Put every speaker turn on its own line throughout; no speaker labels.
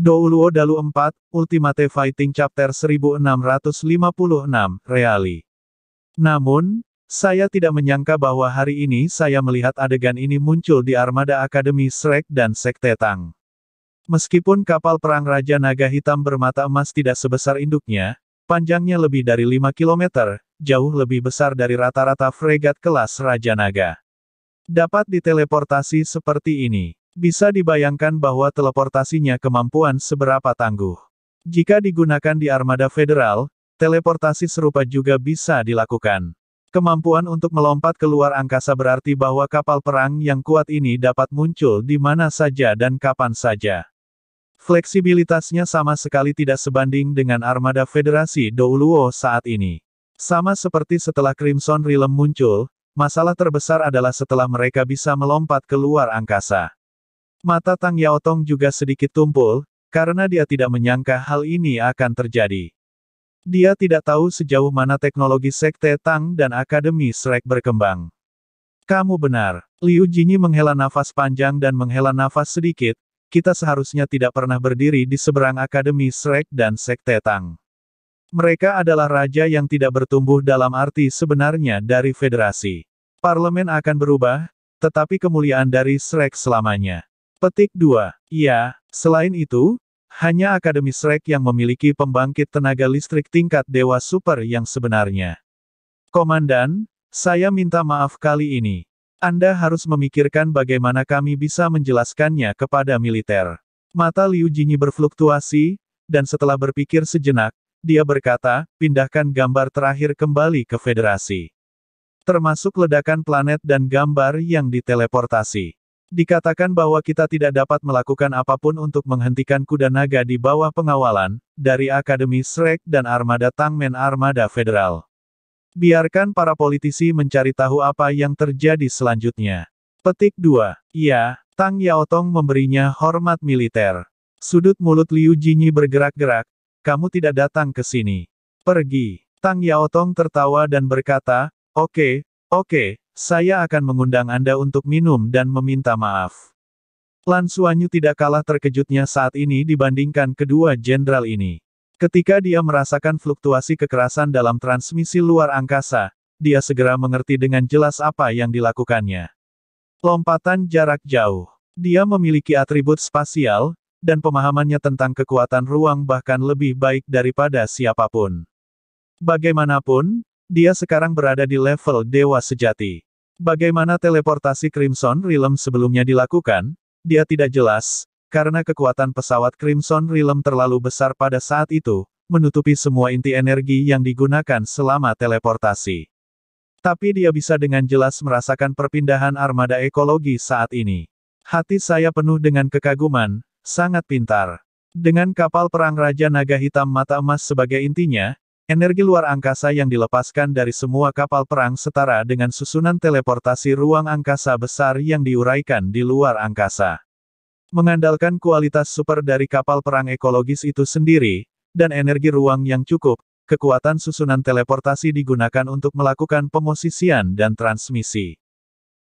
Douluo Dalu 4, Ultimate Fighting Chapter 1656, Reali. Namun, saya tidak menyangka bahwa hari ini saya melihat adegan ini muncul di armada Akademi Shrek dan Sekte Tang. Meskipun kapal perang Raja Naga Hitam bermata emas tidak sebesar induknya, panjangnya lebih dari 5 km, jauh lebih besar dari rata-rata fregat kelas Raja Naga. Dapat diteleportasi seperti ini. Bisa dibayangkan bahwa teleportasinya kemampuan seberapa tangguh. Jika digunakan di armada federal, teleportasi serupa juga bisa dilakukan. Kemampuan untuk melompat keluar angkasa berarti bahwa kapal perang yang kuat ini dapat muncul di mana saja dan kapan saja. Fleksibilitasnya sama sekali tidak sebanding dengan armada Federasi Douluo saat ini. Sama seperti setelah Crimson Realm muncul, masalah terbesar adalah setelah mereka bisa melompat keluar angkasa. Mata Tang Yao Tong juga sedikit tumpul, karena dia tidak menyangka hal ini akan terjadi. Dia tidak tahu sejauh mana teknologi Sekte Tang dan Akademi Shrek berkembang. Kamu benar, Liu Jinyi menghela nafas panjang dan menghela nafas sedikit, kita seharusnya tidak pernah berdiri di seberang Akademi Shrek dan Sekte Tang. Mereka adalah raja yang tidak bertumbuh dalam arti sebenarnya dari federasi. Parlemen akan berubah, tetapi kemuliaan dari Shrek selamanya. Petik 2. Ya, selain itu, hanya Akademi Shrek yang memiliki pembangkit tenaga listrik tingkat Dewa Super yang sebenarnya. Komandan, saya minta maaf kali ini. Anda harus memikirkan bagaimana kami bisa menjelaskannya kepada militer. Mata Liu Jinyi berfluktuasi, dan setelah berpikir sejenak, dia berkata, pindahkan gambar terakhir kembali ke federasi. Termasuk ledakan planet dan gambar yang diteleportasi. Dikatakan bahwa kita tidak dapat melakukan apapun untuk menghentikan kuda naga di bawah pengawalan, dari Akademi Shrek dan Armada Tangmen Armada Federal. Biarkan para politisi mencari tahu apa yang terjadi selanjutnya. Petik 2. Ya, Tang Yaotong memberinya hormat militer. Sudut mulut Liu Jinyi bergerak-gerak, kamu tidak datang ke sini. Pergi. Tang Yaotong tertawa dan berkata, oke, okay, oke, okay, saya akan mengundang Anda untuk minum dan meminta maaf. Lan Suanyu tidak kalah terkejutnya saat ini dibandingkan kedua jenderal ini. Ketika dia merasakan fluktuasi kekerasan dalam transmisi luar angkasa, dia segera mengerti dengan jelas apa yang dilakukannya. Lompatan jarak jauh. Dia memiliki atribut spasial, dan pemahamannya tentang kekuatan ruang bahkan lebih baik daripada siapapun. Bagaimanapun, dia sekarang berada di level dewa sejati. Bagaimana teleportasi Crimson Realm sebelumnya dilakukan, dia tidak jelas, karena kekuatan pesawat Crimson Realm terlalu besar pada saat itu, menutupi semua inti energi yang digunakan selama teleportasi. Tapi dia bisa dengan jelas merasakan perpindahan armada ekologi saat ini. Hati saya penuh dengan kekaguman, sangat pintar. Dengan kapal perang Raja Naga Hitam Mata Emas sebagai intinya, Energi luar angkasa yang dilepaskan dari semua kapal perang setara dengan susunan teleportasi ruang angkasa besar yang diuraikan di luar angkasa. Mengandalkan kualitas super dari kapal perang ekologis itu sendiri, dan energi ruang yang cukup, kekuatan susunan teleportasi digunakan untuk melakukan pemosisian dan transmisi.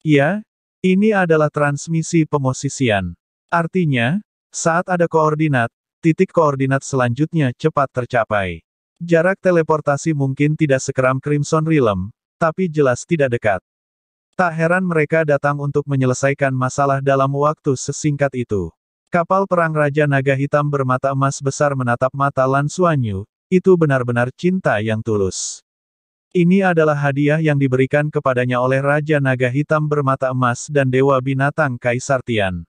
Ya, ini adalah transmisi pemosisian. Artinya, saat ada koordinat, titik koordinat selanjutnya cepat tercapai. Jarak teleportasi mungkin tidak sekeram Crimson Realm, tapi jelas tidak dekat. Tak heran mereka datang untuk menyelesaikan masalah dalam waktu sesingkat itu. Kapal perang Raja Naga Hitam bermata emas besar menatap mata Lan Suanyu, itu benar-benar cinta yang tulus. Ini adalah hadiah yang diberikan kepadanya oleh Raja Naga Hitam bermata emas dan Dewa Binatang Kaisar Tian.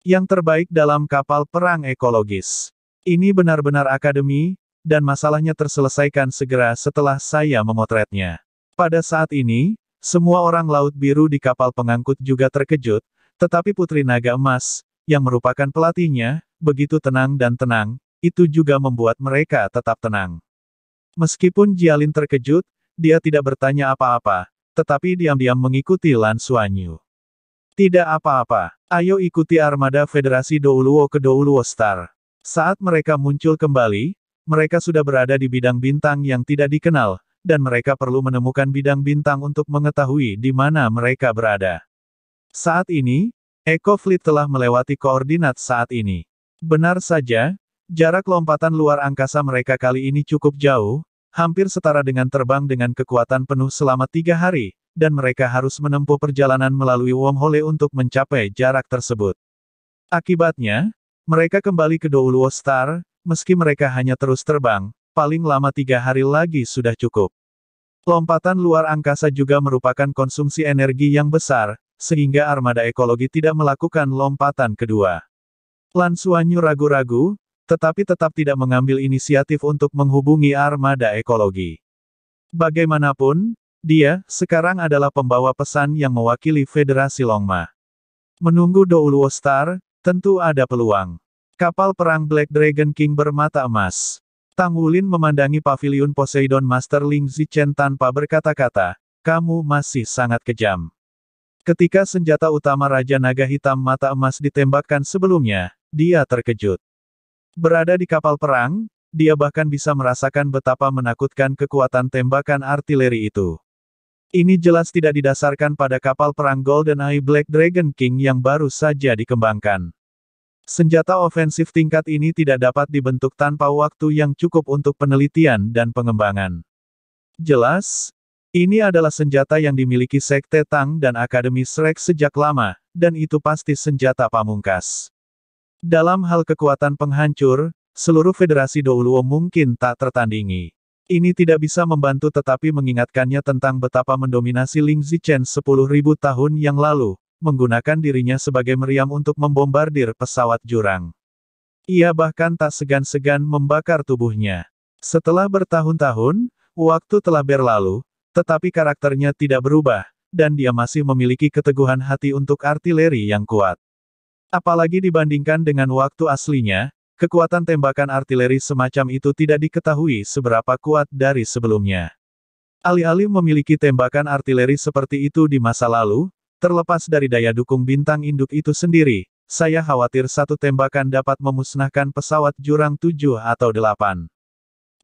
Yang terbaik dalam kapal perang ekologis. Ini benar-benar akademi, dan masalahnya terselesaikan segera setelah saya memotretnya. Pada saat ini, semua orang Laut Biru di kapal pengangkut juga terkejut, tetapi Putri Naga Emas, yang merupakan pelatihnya, begitu tenang dan tenang, itu juga membuat mereka tetap tenang. Meskipun Jialin terkejut, dia tidak bertanya apa-apa, tetapi diam-diam mengikuti Lan Suanyu. Tidak apa-apa, ayo ikuti armada Federasi Douluo ke Douluo Star. Saat mereka muncul kembali, mereka sudah berada di bidang bintang yang tidak dikenal, dan mereka perlu menemukan bidang bintang untuk mengetahui di mana mereka berada. Saat ini, Eco Fleet telah melewati koordinat saat ini. Benar saja, jarak lompatan luar angkasa mereka kali ini cukup jauh, hampir setara dengan terbang dengan kekuatan penuh selama tiga hari, dan mereka harus menempuh perjalanan melalui wormhole untuk mencapai jarak tersebut. Akibatnya, mereka kembali ke Douluo Star, Meski mereka hanya terus terbang, paling lama tiga hari lagi sudah cukup. Lompatan luar angkasa juga merupakan konsumsi energi yang besar, sehingga armada ekologi tidak melakukan lompatan kedua. Lan Suanyu ragu-ragu, tetapi tetap tidak mengambil inisiatif untuk menghubungi armada ekologi. Bagaimanapun, dia sekarang adalah pembawa pesan yang mewakili Federasi Longma. Menunggu Douluo Star, tentu ada peluang. Kapal perang Black Dragon King bermata emas. Tang Wulin memandangi pavilion Poseidon Master Ling Zichen tanpa berkata-kata, kamu masih sangat kejam. Ketika senjata utama Raja Naga Hitam Mata Emas ditembakkan sebelumnya, dia terkejut. Berada di kapal perang, dia bahkan bisa merasakan betapa menakutkan kekuatan tembakan artileri itu. Ini jelas tidak didasarkan pada kapal perang Golden Eye Black Dragon King yang baru saja dikembangkan. Senjata ofensif tingkat ini tidak dapat dibentuk tanpa waktu yang cukup untuk penelitian dan pengembangan. Jelas, ini adalah senjata yang dimiliki Sekte Tang dan Akademi Shrek sejak lama, dan itu pasti senjata pamungkas. Dalam hal kekuatan penghancur, seluruh Federasi Douluo mungkin tak tertandingi. Ini tidak bisa membantu tetapi mengingatkannya tentang betapa mendominasi Ling Zichen 10.000 tahun yang lalu, menggunakan dirinya sebagai meriam untuk membombardir pesawat jurang. Ia bahkan tak segan-segan membakar tubuhnya. Setelah bertahun-tahun, waktu telah berlalu, tetapi karakternya tidak berubah, dan dia masih memiliki keteguhan hati untuk artileri yang kuat. Apalagi dibandingkan dengan waktu aslinya, kekuatan tembakan artileri semacam itu tidak diketahui seberapa kuat dari sebelumnya. Alih-alih memiliki tembakan artileri seperti itu di masa lalu, Terlepas dari daya dukung bintang induk itu sendiri, saya khawatir satu tembakan dapat memusnahkan pesawat jurang 7 atau 8.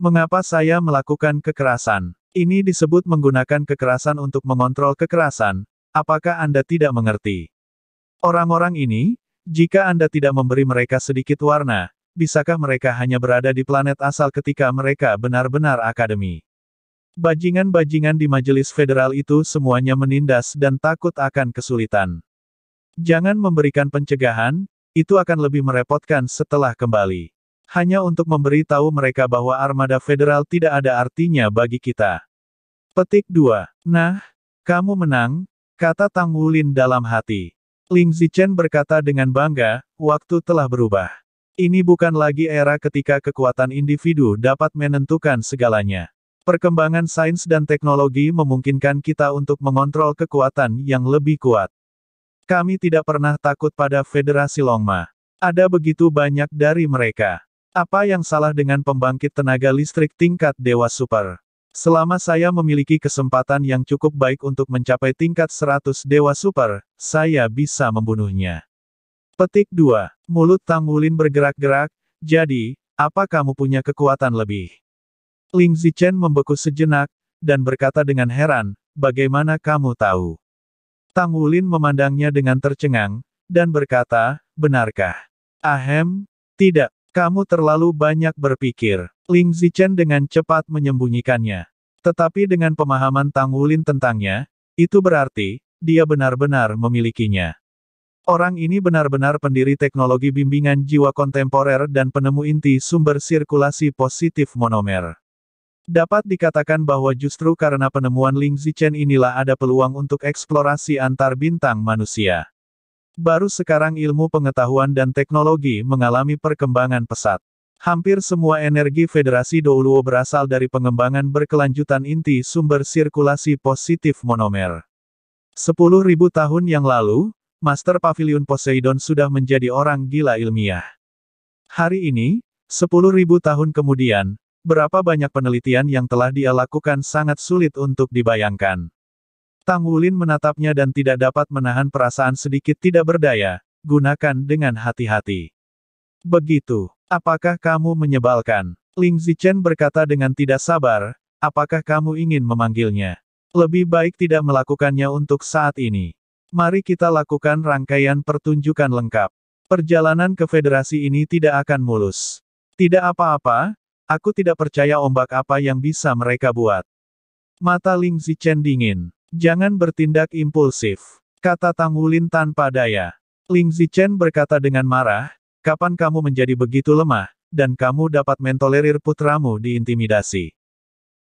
Mengapa saya melakukan kekerasan? Ini disebut menggunakan kekerasan untuk mengontrol kekerasan, apakah Anda tidak mengerti? Orang-orang ini, jika Anda tidak memberi mereka sedikit warna, bisakah mereka hanya berada di planet asal ketika mereka benar-benar akademi? Bajingan-bajingan di majelis federal itu semuanya menindas dan takut akan kesulitan. Jangan memberikan pencegahan, itu akan lebih merepotkan setelah kembali. Hanya untuk memberi tahu mereka bahwa armada federal tidak ada artinya bagi kita. Petik 2. Nah, kamu menang, kata Tang Wulin dalam hati. Ling Zichen berkata dengan bangga, waktu telah berubah. Ini bukan lagi era ketika kekuatan individu dapat menentukan segalanya. Perkembangan sains dan teknologi memungkinkan kita untuk mengontrol kekuatan yang lebih kuat. Kami tidak pernah takut pada Federasi Longma. Ada begitu banyak dari mereka. Apa yang salah dengan pembangkit tenaga listrik tingkat Dewa Super? Selama saya memiliki kesempatan yang cukup baik untuk mencapai tingkat 100 Dewa Super, saya bisa membunuhnya. Petik 2. Mulut Tang Wulin bergerak-gerak, jadi, apa kamu punya kekuatan lebih? Ling Zichen membeku sejenak, dan berkata dengan heran, bagaimana kamu tahu? Tang Wulin memandangnya dengan tercengang, dan berkata, benarkah? Ahem, tidak, kamu terlalu banyak berpikir. Ling Zichen dengan cepat menyembunyikannya. Tetapi dengan pemahaman Tang Wulin tentangnya, itu berarti, dia benar-benar memilikinya. Orang ini benar-benar pendiri teknologi bimbingan jiwa kontemporer dan penemu inti sumber sirkulasi positif monomer. Dapat dikatakan bahwa justru karena penemuan Ling Zichen inilah ada peluang untuk eksplorasi antar bintang manusia. Baru sekarang ilmu pengetahuan dan teknologi mengalami perkembangan pesat. Hampir semua energi Federasi Douluo berasal dari pengembangan berkelanjutan inti sumber sirkulasi positif monomer. 10.000 tahun yang lalu, Master Pavilion Poseidon sudah menjadi orang gila ilmiah. Hari ini, 10.000 tahun kemudian, Berapa banyak penelitian yang telah dia lakukan sangat sulit untuk dibayangkan. Tang Wulin menatapnya dan tidak dapat menahan perasaan sedikit tidak berdaya, gunakan dengan hati-hati. Begitu, apakah kamu menyebalkan? Ling Zichen berkata dengan tidak sabar, apakah kamu ingin memanggilnya? Lebih baik tidak melakukannya untuk saat ini. Mari kita lakukan rangkaian pertunjukan lengkap. Perjalanan ke federasi ini tidak akan mulus. Tidak apa-apa, Aku tidak percaya ombak apa yang bisa mereka buat. Mata Ling Zichen dingin. Jangan bertindak impulsif. Kata Tang Wulin tanpa daya. Ling Zichen berkata dengan marah, kapan kamu menjadi begitu lemah, dan kamu dapat mentolerir putramu diintimidasi.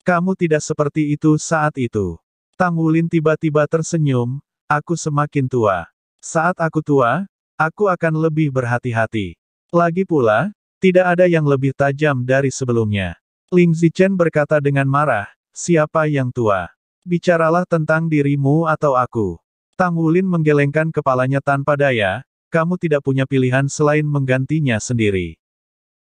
Kamu tidak seperti itu saat itu. Tang Wulin tiba-tiba tersenyum, aku semakin tua. Saat aku tua, aku akan lebih berhati-hati. Lagi pula, tidak ada yang lebih tajam dari sebelumnya. Ling Zichen berkata dengan marah, siapa yang tua? Bicaralah tentang dirimu atau aku. Tang Wulin menggelengkan kepalanya tanpa daya, kamu tidak punya pilihan selain menggantinya sendiri.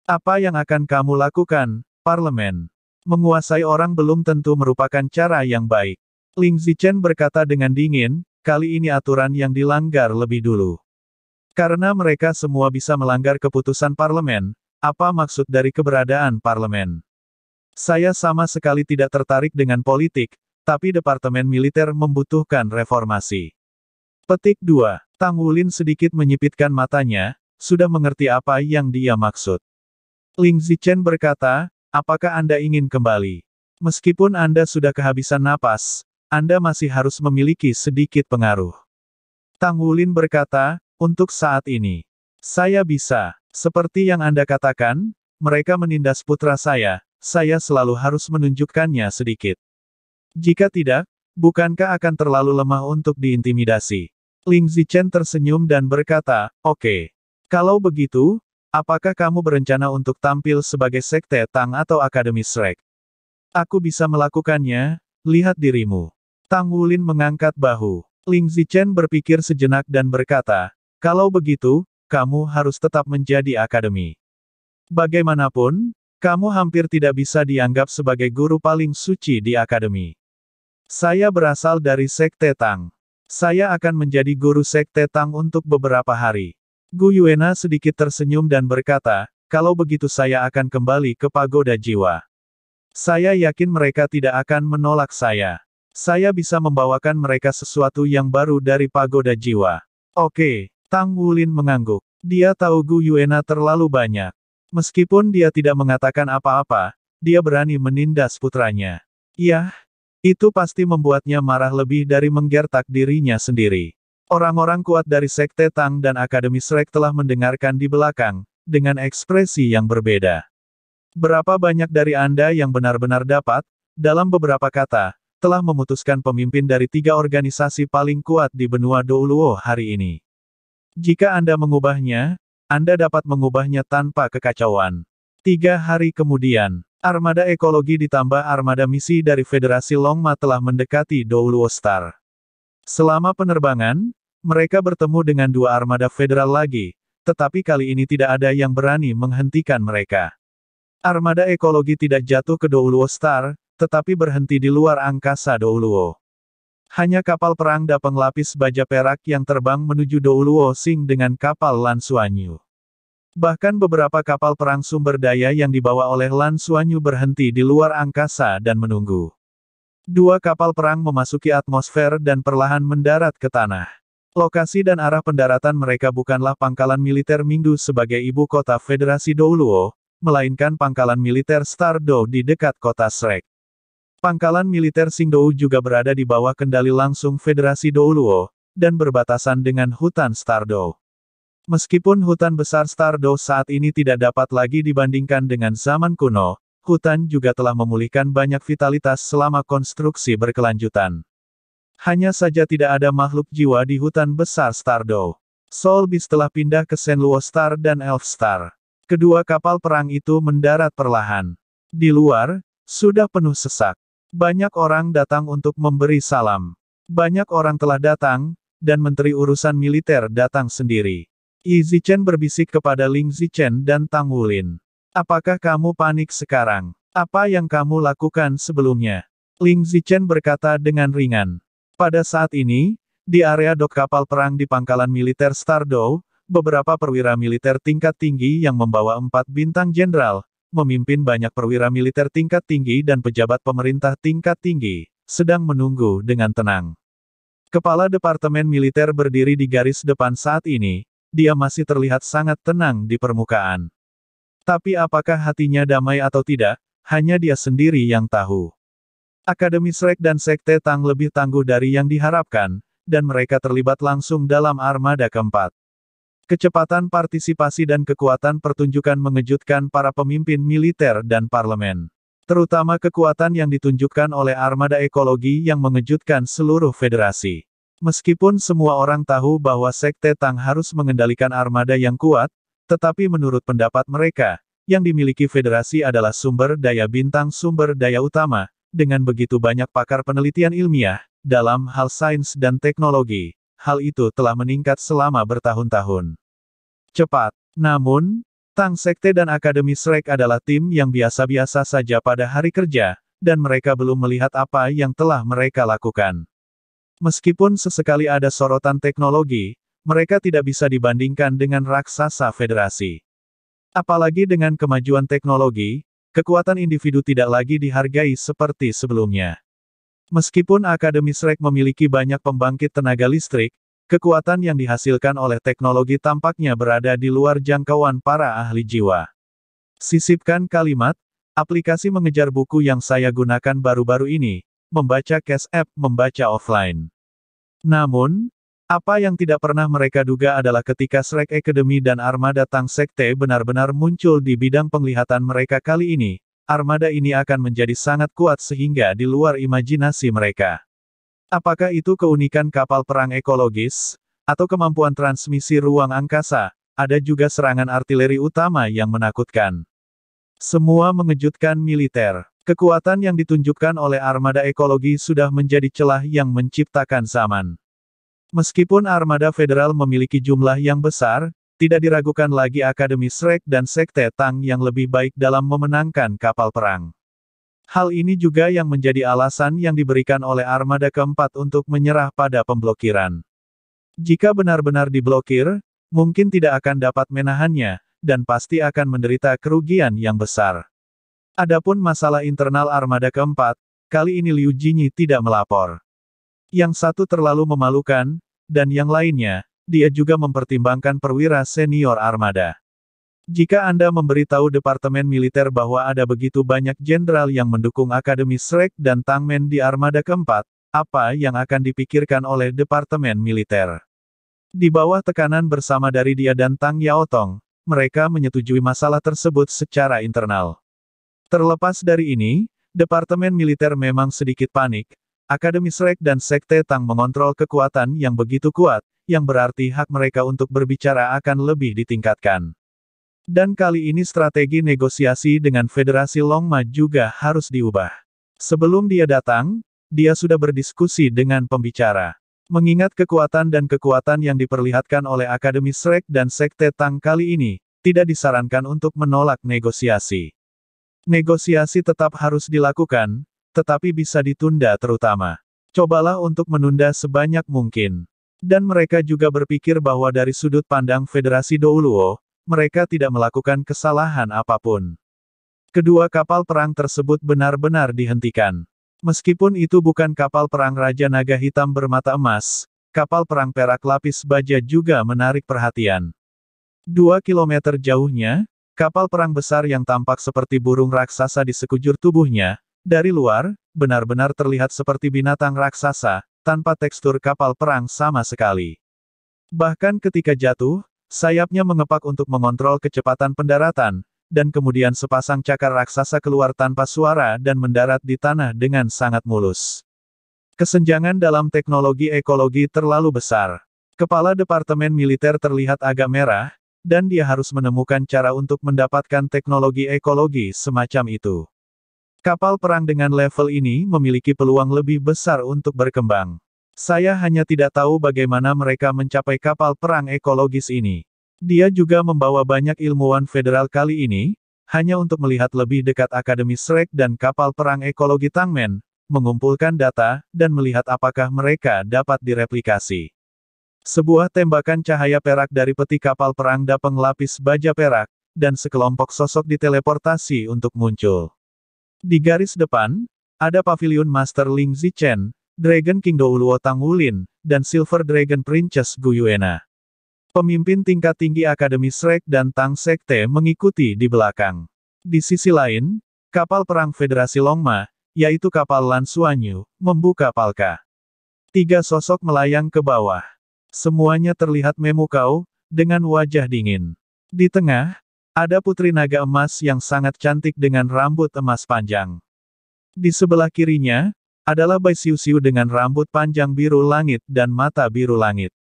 Apa yang akan kamu lakukan, parlemen? Menguasai orang belum tentu merupakan cara yang baik. Ling Zichen berkata dengan dingin, kali ini aturan yang dilanggar lebih dulu. Karena mereka semua bisa melanggar keputusan parlemen, apa maksud dari keberadaan parlemen? Saya sama sekali tidak tertarik dengan politik, tapi Departemen Militer membutuhkan reformasi. Petik 2. Tang Wulin sedikit menyipitkan matanya, sudah mengerti apa yang dia maksud. Ling Zichen berkata, apakah Anda ingin kembali? Meskipun Anda sudah kehabisan napas, Anda masih harus memiliki sedikit pengaruh. Tang Wulin berkata, untuk saat ini, saya bisa. Seperti yang Anda katakan, mereka menindas putra saya, saya selalu harus menunjukkannya sedikit. Jika tidak, bukankah akan terlalu lemah untuk diintimidasi? Ling Zichen tersenyum dan berkata, oke. Okay. Kalau begitu, apakah kamu berencana untuk tampil sebagai sekte Tang atau Akademi Shrek? Aku bisa melakukannya, lihat dirimu. Tang Wulin mengangkat bahu. Ling Zichen berpikir sejenak dan berkata, kalau begitu, kamu harus tetap menjadi akademi. Bagaimanapun, kamu hampir tidak bisa dianggap sebagai guru paling suci di akademi. Saya berasal dari Sekte Tang. Saya akan menjadi guru Sekte Tang untuk beberapa hari. Gu Yuena sedikit tersenyum dan berkata, kalau begitu saya akan kembali ke pagoda jiwa. Saya yakin mereka tidak akan menolak saya. Saya bisa membawakan mereka sesuatu yang baru dari pagoda jiwa. Oke, Tang Wulin mengangguk. Dia tahu Gu Yuena terlalu banyak. Meskipun dia tidak mengatakan apa-apa, dia berani menindas putranya. Yah, itu pasti membuatnya marah lebih dari menggertak dirinya sendiri. Orang-orang kuat dari Sekte Tang dan Akademi Srek telah mendengarkan di belakang, dengan ekspresi yang berbeda. Berapa banyak dari Anda yang benar-benar dapat, dalam beberapa kata, telah memutuskan pemimpin dari tiga organisasi paling kuat di benua Douluo hari ini. Jika Anda mengubahnya, Anda dapat mengubahnya tanpa kekacauan. Tiga hari kemudian, armada ekologi ditambah armada misi dari Federasi Longma telah mendekati Douluo Star. Selama penerbangan, mereka bertemu dengan dua armada federal lagi, tetapi kali ini tidak ada yang berani menghentikan mereka. Armada ekologi tidak jatuh ke Douluo Star, tetapi berhenti di luar angkasa Douluo. Hanya kapal perang dapeng lapis baja perak yang terbang menuju Douluo Sing dengan kapal Lan Suanyu. Bahkan beberapa kapal perang sumber daya yang dibawa oleh Lan Suanyu berhenti di luar angkasa dan menunggu. Dua kapal perang memasuki atmosfer dan perlahan mendarat ke tanah. Lokasi dan arah pendaratan mereka bukanlah pangkalan militer Minggu sebagai ibu kota Federasi Douluo, melainkan pangkalan militer Stardo di dekat kota Srek. Pangkalan militer Singdou juga berada di bawah kendali langsung Federasi Douluo, dan berbatasan dengan hutan Stardou. Meskipun hutan besar Stardou saat ini tidak dapat lagi dibandingkan dengan zaman kuno, hutan juga telah memulihkan banyak vitalitas selama konstruksi berkelanjutan. Hanya saja tidak ada makhluk jiwa di hutan besar Stardou. Solbi telah pindah ke Senluo Star dan Elf Star. Kedua kapal perang itu mendarat perlahan. Di luar, sudah penuh sesak. Banyak orang datang untuk memberi salam. Banyak orang telah datang, dan Menteri Urusan Militer datang sendiri. Yi Zichen berbisik kepada Ling Zichen dan Tang Wulin. Apakah kamu panik sekarang? Apa yang kamu lakukan sebelumnya? Ling Zichen berkata dengan ringan. Pada saat ini, di area dok kapal perang di pangkalan militer Stardow, beberapa perwira militer tingkat tinggi yang membawa empat bintang jenderal, memimpin banyak perwira militer tingkat tinggi dan pejabat pemerintah tingkat tinggi, sedang menunggu dengan tenang. Kepala Departemen Militer berdiri di garis depan saat ini, dia masih terlihat sangat tenang di permukaan. Tapi apakah hatinya damai atau tidak, hanya dia sendiri yang tahu. Akademi Srek dan Sekte Tang lebih tangguh dari yang diharapkan, dan mereka terlibat langsung dalam armada keempat. Kecepatan partisipasi dan kekuatan pertunjukan mengejutkan para pemimpin militer dan parlemen. Terutama kekuatan yang ditunjukkan oleh armada ekologi yang mengejutkan seluruh federasi. Meskipun semua orang tahu bahwa Sekte Tang harus mengendalikan armada yang kuat, tetapi menurut pendapat mereka, yang dimiliki federasi adalah sumber daya bintang sumber daya utama, dengan begitu banyak pakar penelitian ilmiah, dalam hal sains dan teknologi, hal itu telah meningkat selama bertahun-tahun. Cepat. Namun, Tang Sekte dan Akademi Shrek adalah tim yang biasa-biasa saja pada hari kerja, dan mereka belum melihat apa yang telah mereka lakukan. Meskipun sesekali ada sorotan teknologi, mereka tidak bisa dibandingkan dengan raksasa federasi. Apalagi dengan kemajuan teknologi, kekuatan individu tidak lagi dihargai seperti sebelumnya. Meskipun Akademi Shrek memiliki banyak pembangkit tenaga listrik, kekuatan yang dihasilkan oleh teknologi tampaknya berada di luar jangkauan para ahli jiwa. Sisipkan kalimat, aplikasi mengejar buku yang saya gunakan baru-baru ini, membaca cash app, membaca offline. Namun, apa yang tidak pernah mereka duga adalah ketika Shrek Academy dan Armada Tang Sekte benar-benar muncul di bidang penglihatan mereka kali ini, armada ini akan menjadi sangat kuat sehingga di luar imajinasi mereka. Apakah itu keunikan kapal perang ekologis, atau kemampuan transmisi ruang angkasa, ada juga serangan artileri utama yang menakutkan. Semua mengejutkan militer. Kekuatan yang ditunjukkan oleh armada ekologi sudah menjadi celah yang menciptakan zaman. Meskipun armada federal memiliki jumlah yang besar, tidak diragukan lagi Akademi Shrek dan Sekte Tang yang lebih baik dalam memenangkan kapal perang. Hal ini juga yang menjadi alasan yang diberikan oleh armada keempat untuk menyerah pada pemblokiran. Jika benar-benar diblokir, mungkin tidak akan dapat menahannya, dan pasti akan menderita kerugian yang besar. Adapun masalah internal armada keempat, kali ini Liu Jinyi tidak melapor. Yang satu terlalu memalukan, dan yang lainnya, dia juga mempertimbangkan perwira senior armada. Jika Anda memberitahu Departemen Militer bahwa ada begitu banyak jenderal yang mendukung Akademi Shrek dan Tangmen di armada keempat, apa yang akan dipikirkan oleh Departemen Militer? Di bawah tekanan bersama dari dia dan Tang Yaotong, mereka menyetujui masalah tersebut secara internal. Terlepas dari ini, Departemen Militer memang sedikit panik, Akademi Shrek dan Sekte Tang mengontrol kekuatan yang begitu kuat, yang berarti hak mereka untuk berbicara akan lebih ditingkatkan. Dan kali ini strategi negosiasi dengan Federasi Longma juga harus diubah. Sebelum dia datang, dia sudah berdiskusi dengan pembicara. Mengingat kekuatan dan kekuatan yang diperlihatkan oleh Akademi Srek dan Sekte Tang kali ini, tidak disarankan untuk menolak negosiasi. Negosiasi tetap harus dilakukan, tetapi bisa ditunda terutama. Cobalah untuk menunda sebanyak mungkin. Dan mereka juga berpikir bahwa dari sudut pandang Federasi Douluo, mereka tidak melakukan kesalahan apapun. Kedua kapal perang tersebut benar-benar dihentikan. Meskipun itu bukan kapal perang Raja Naga Hitam bermata emas, kapal perang perak lapis baja juga menarik perhatian. Dua kilometer jauhnya, kapal perang besar yang tampak seperti burung raksasa di sekujur tubuhnya, dari luar, benar-benar terlihat seperti binatang raksasa, tanpa tekstur kapal perang sama sekali. Bahkan ketika jatuh, sayapnya mengepak untuk mengontrol kecepatan pendaratan, dan kemudian sepasang cakar raksasa keluar tanpa suara dan mendarat di tanah dengan sangat mulus. Kesenjangan dalam teknologi ekologi terlalu besar. Kepala Departemen Militer terlihat agak merah, dan dia harus menemukan cara untuk mendapatkan teknologi ekologi semacam itu. Kapal perang dengan level ini memiliki peluang lebih besar untuk berkembang. Saya hanya tidak tahu bagaimana mereka mencapai kapal perang ekologis ini. Dia juga membawa banyak ilmuwan federal kali ini, hanya untuk melihat lebih dekat Akademi Shrek dan kapal perang ekologi Tangmen, mengumpulkan data, dan melihat apakah mereka dapat direplikasi. Sebuah tembakan cahaya perak dari peti kapal perang dapeng lapis baja perak, dan sekelompok sosok diteleportasi untuk muncul. Di garis depan, ada Pavilion Master Ling Zichen, Dragon King Douluo Tang Wulin, dan Silver Dragon Princess Guyuena. Pemimpin tingkat tinggi Akademi Shrek dan Tang Sekte mengikuti di belakang. Di sisi lain, kapal perang Federasi Longma, yaitu kapal Lan Suanyu, membuka palka. Tiga sosok melayang ke bawah. Semuanya terlihat memukau, dengan wajah dingin. Di tengah, ada putri naga emas yang sangat cantik dengan rambut emas panjang. Di sebelah kirinya, adalah Bai Siu Siu dengan rambut panjang biru langit dan mata biru langit.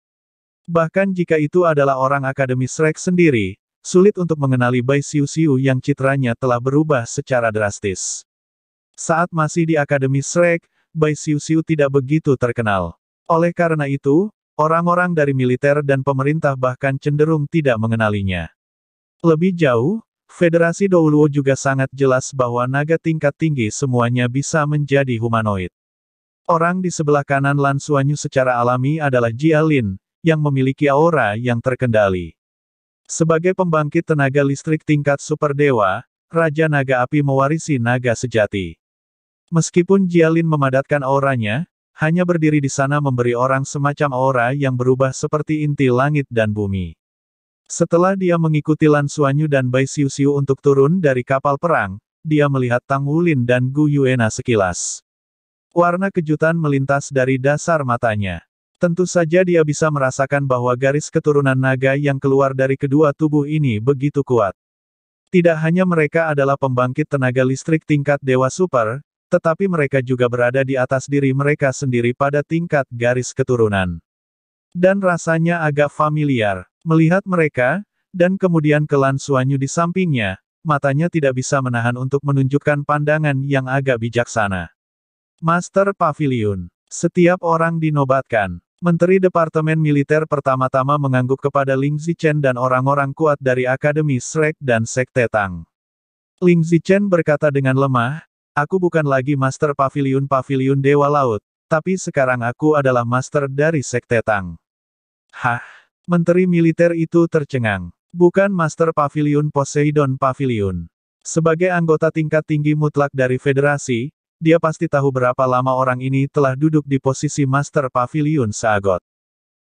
Bahkan jika itu adalah orang Akademi Shrek sendiri, sulit untuk mengenali Bai Siu Siu yang citranya telah berubah secara drastis. Saat masih di Akademi Shrek, Bai Siu Siu tidak begitu terkenal. Oleh karena itu, orang-orang dari militer dan pemerintah bahkan cenderung tidak mengenalinya. Lebih jauh, Federasi Douluo juga sangat jelas bahwa naga tingkat tinggi semuanya bisa menjadi humanoid. Orang di sebelah kanan Lan Suanyu secara alami adalah Jia Lin, yang memiliki aura yang terkendali. Sebagai pembangkit tenaga listrik tingkat super dewa, Raja Naga Api mewarisi naga sejati. Meskipun Jialin memadatkan auranya, hanya berdiri di sana memberi orang semacam aura yang berubah seperti inti langit dan bumi. Setelah dia mengikuti Lan Suanyu dan Bai Xiu Xiu untuk turun dari kapal perang, dia melihat Tang Wulin dan Gu Yuena sekilas. Warna kejutan melintas dari dasar matanya. Tentu saja dia bisa merasakan bahwa garis keturunan naga yang keluar dari kedua tubuh ini begitu kuat. Tidak hanya mereka adalah pembangkit tenaga listrik tingkat Dewa Super, tetapi mereka juga berada di atas diri mereka sendiri pada tingkat garis keturunan. Dan rasanya agak familiar. Melihat mereka, dan kemudian ke Lan Suanyu di sampingnya, matanya tidak bisa menahan untuk menunjukkan pandangan yang agak bijaksana. Master Pavilion. Setiap orang dinobatkan. Menteri Departemen Militer pertama-tama mengangguk kepada Ling Zichen dan orang-orang kuat dari Akademi Shrek dan Sekte Tang. Ling Zichen berkata dengan lemah, Aku bukan lagi Master Pavilion Pavilion Dewa Laut, tapi sekarang aku adalah Master dari Sekte Tang. Hah? Menteri militer itu tercengang. Bukan Master Pavilion Poseidon Pavilion. Sebagai anggota tingkat tinggi mutlak dari federasi, dia pasti tahu berapa lama orang ini telah duduk di posisi Master Pavilion Sagot.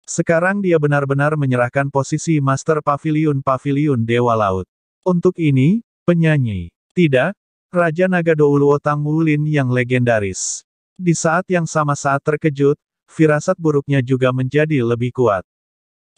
Sekarang dia benar-benar menyerahkan posisi Master Pavilion Pavilion Dewa Laut. Untuk ini, penyanyi. Tidak, Raja Naga Doulu Otang Wulin yang legendaris. Di saat yang sama saat terkejut, firasat buruknya juga menjadi lebih kuat.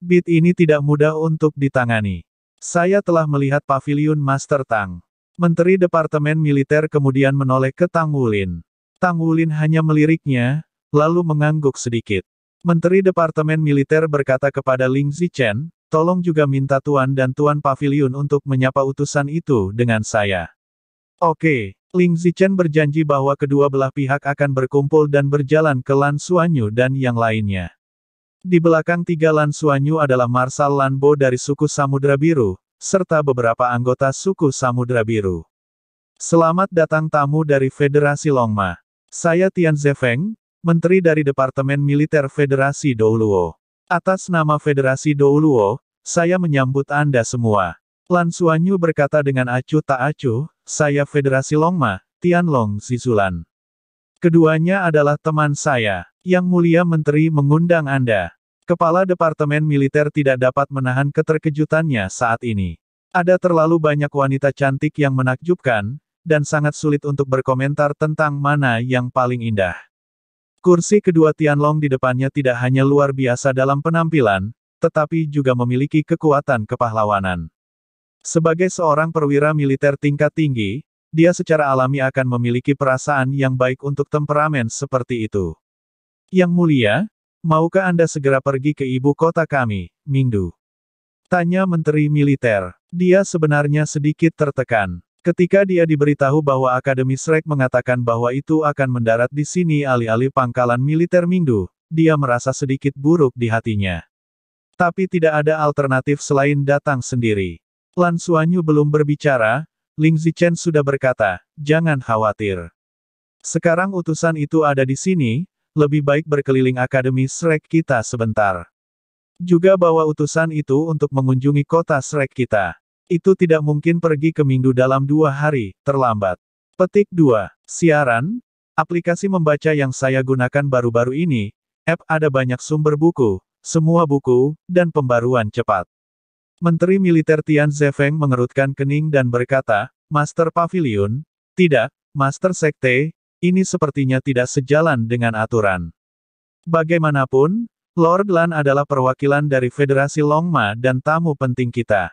Bit ini tidak mudah untuk ditangani. Saya telah melihat pavilion Master Tang. Menteri Departemen Militer kemudian menoleh ke Tang Wulin. Tang Wulin hanya meliriknya, lalu mengangguk sedikit. Menteri Departemen Militer berkata kepada Ling Zichen, tolong juga minta Tuan dan Tuan Pavilion untuk menyapa utusan itu dengan saya. Oke, Ling Zichen berjanji bahwa kedua belah pihak akan berkumpul dan berjalan ke Lan Suanyu dan yang lainnya. Di belakang tiga Lansuanyu adalah Marsal Lanbo dari suku Samudra Biru, serta beberapa anggota suku Samudra Biru. Selamat datang tamu dari Federasi Longma. Saya Tian Zefeng, Menteri dari Departemen Militer Federasi Douluo. Atas nama Federasi Douluo, saya menyambut Anda semua. Lansuanyu berkata dengan acuh tak acuh, saya Federasi Longma, Tian Long Zizulan. Keduanya adalah teman saya. Yang mulia menteri mengundang Anda. Kepala Departemen Militer tidak dapat menahan keterkejutannya saat ini. Ada terlalu banyak wanita cantik yang menakjubkan, dan sangat sulit untuk berkomentar tentang mana yang paling indah. Kursi kedua Tianlong di depannya tidak hanya luar biasa dalam penampilan, tetapi juga memiliki kekuatan kepahlawanan. Sebagai seorang perwira militer tingkat tinggi, dia secara alami akan memiliki perasaan yang baik untuk temperamen seperti itu. Yang mulia, maukah Anda segera pergi ke ibu kota kami, Mingdu? Tanya Menteri Militer. Dia sebenarnya sedikit tertekan. Ketika dia diberitahu bahwa Akademi Shrek mengatakan bahwa itu akan mendarat di sini alih-alih pangkalan militer Mingdu, dia merasa sedikit buruk di hatinya. Tapi tidak ada alternatif selain datang sendiri. Lan Suanyu belum berbicara, Ling Zichen sudah berkata, jangan khawatir. Sekarang utusan itu ada di sini, lebih baik berkeliling Akademi SreK kita sebentar. Juga bawa utusan itu untuk mengunjungi kota SreK kita. Itu tidak mungkin pergi ke Minggu dalam dua hari, terlambat. Petik 2. Siaran, aplikasi membaca yang saya gunakan baru-baru ini, app ada banyak sumber buku, semua buku, dan pembaruan cepat. Menteri Militer Tian Zefeng mengerutkan kening dan berkata, Master Pavilion, tidak, Master Sekte, ini sepertinya tidak sejalan dengan aturan. Bagaimanapun, Lord Lan adalah perwakilan dari Federasi Longma dan tamu penting kita.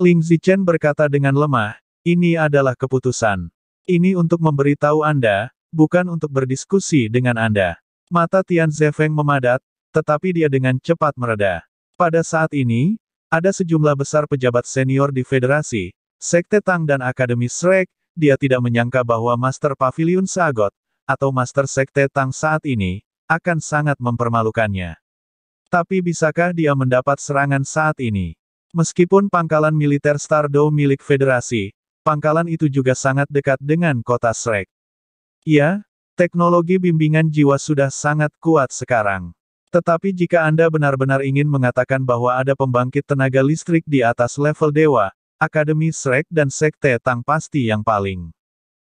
Ling Zichen berkata dengan lemah, ini adalah keputusan. Ini untuk memberi tahu Anda, bukan untuk berdiskusi dengan Anda. Mata Tian Zefeng memadat, tetapi dia dengan cepat mereda. Pada saat ini, ada sejumlah besar pejabat senior di federasi, sekte Tang dan Akademi Shrek, dia tidak menyangka bahwa Master Pavilion Sagot, atau Master Sekte Tang saat ini, akan sangat mempermalukannya. Tapi bisakah dia mendapat serangan saat ini? Meskipun pangkalan militer Stardo milik federasi, pangkalan itu juga sangat dekat dengan kota Shrek. Ya, teknologi bimbingan jiwa sudah sangat kuat sekarang. Tetapi jika Anda benar-benar ingin mengatakan bahwa ada pembangkit tenaga listrik di atas level dewa, Akademi Shrek dan Sekte Tang pasti yang paling.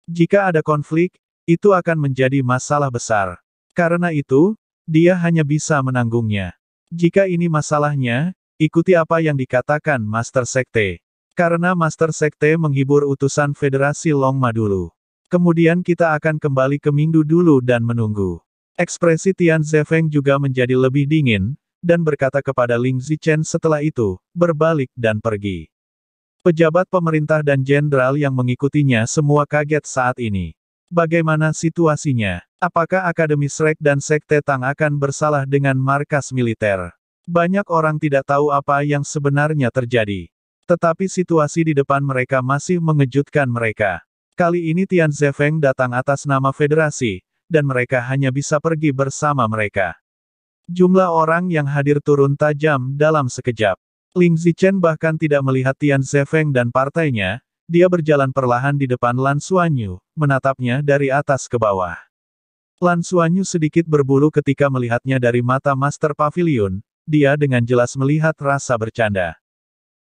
Jika ada konflik, itu akan menjadi masalah besar. Karena itu, dia hanya bisa menanggungnya. Jika ini masalahnya, ikuti apa yang dikatakan Master Sekte. Karena Master Sekte menghibur utusan Federasi Long dulu. Kemudian kita akan kembali ke Minggu dulu dan menunggu. Ekspresi Tian Zefeng juga menjadi lebih dingin, dan berkata kepada Ling Zichen setelah itu, berbalik dan pergi. Pejabat pemerintah dan jenderal yang mengikutinya semua kaget saat ini. Bagaimana situasinya? Apakah Akademi Srek dan Sekte Tang akan bersalah dengan markas militer? Banyak orang tidak tahu apa yang sebenarnya terjadi. Tetapi situasi di depan mereka masih mengejutkan mereka. Kali ini Tian Zefeng datang atas nama federasi, dan mereka hanya bisa pergi bersama mereka. Jumlah orang yang hadir turun tajam dalam sekejap. Ling Zichen bahkan tidak melihat Tian Zefeng dan partainya, dia berjalan perlahan di depan Lan Xuanyu, menatapnya dari atas ke bawah. Lan Xuanyu sedikit berbulu ketika melihatnya dari mata Master Pavilion, dia dengan jelas melihat rasa bercanda.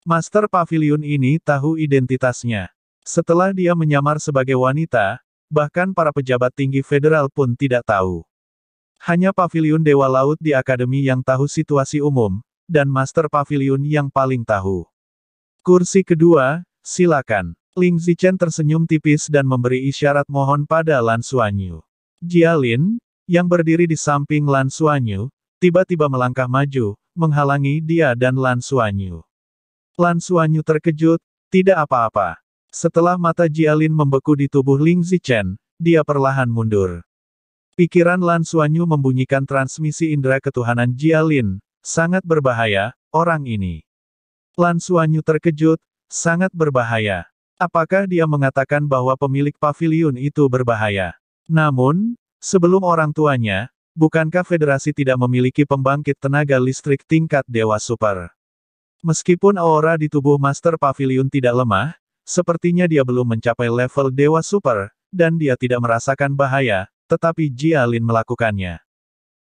Master Pavilion ini tahu identitasnya. Setelah dia menyamar sebagai wanita, Bahkan para pejabat tinggi federal pun tidak tahu. Hanya pavilion Dewa Laut di Akademi yang tahu situasi umum, dan Master pavilion yang paling tahu. Kursi kedua, silakan. Ling Zichen tersenyum tipis dan memberi isyarat mohon pada Lan Suanyu. Jialin, yang berdiri di samping Lan Suanyu, tiba-tiba melangkah maju, menghalangi dia dan Lan Suanyu. Lan Suanyu terkejut, tidak apa-apa. Setelah mata Jialin membeku di tubuh Ling Zichen, dia perlahan mundur. Pikiran Lan Suanyu membunyikan transmisi indera ketuhanan Jialin, sangat berbahaya, orang ini. Lan Suanyu terkejut, sangat berbahaya. Apakah dia mengatakan bahwa pemilik pavilion itu berbahaya? Namun, sebelum orang tuanya, bukankah federasi tidak memiliki pembangkit tenaga listrik tingkat dewa super? Meskipun aura di tubuh Master Pavilion tidak lemah, Sepertinya dia belum mencapai level Dewa Super, dan dia tidak merasakan bahaya, tetapi Jialin melakukannya.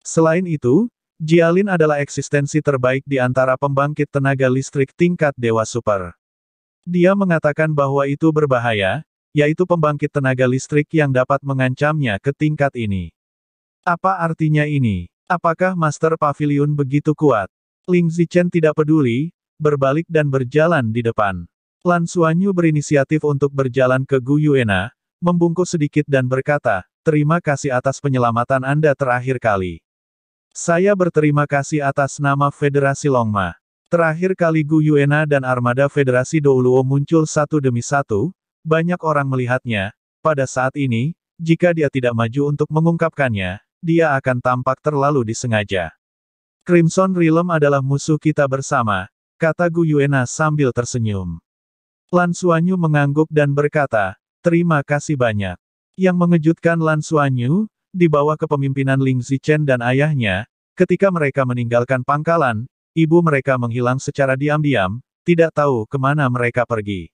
Selain itu, Jialin adalah eksistensi terbaik di antara pembangkit tenaga listrik tingkat Dewa Super. Dia mengatakan bahwa itu berbahaya, yaitu pembangkit tenaga listrik yang dapat mengancamnya ke tingkat ini. Apa artinya ini? Apakah Master Pavilion begitu kuat? Ling Zichen tidak peduli, berbalik dan berjalan di depan. Lan Suanyu berinisiatif untuk berjalan ke Guyuena, membungkuk sedikit dan berkata, terima kasih atas penyelamatan Anda terakhir kali. Saya berterima kasih atas nama Federasi Longma. Terakhir kali Guyuena dan armada Federasi Douluo muncul satu demi satu, banyak orang melihatnya, pada saat ini, jika dia tidak maju untuk mengungkapkannya, dia akan tampak terlalu disengaja. Crimson Realm adalah musuh kita bersama, kata Guyuena sambil tersenyum. Lan Suanyu mengangguk dan berkata, terima kasih banyak. Yang mengejutkan Lan Suanyu, di bawah kepemimpinan Ling Zichen dan ayahnya, ketika mereka meninggalkan pangkalan, ibu mereka menghilang secara diam-diam, tidak tahu kemana mereka pergi.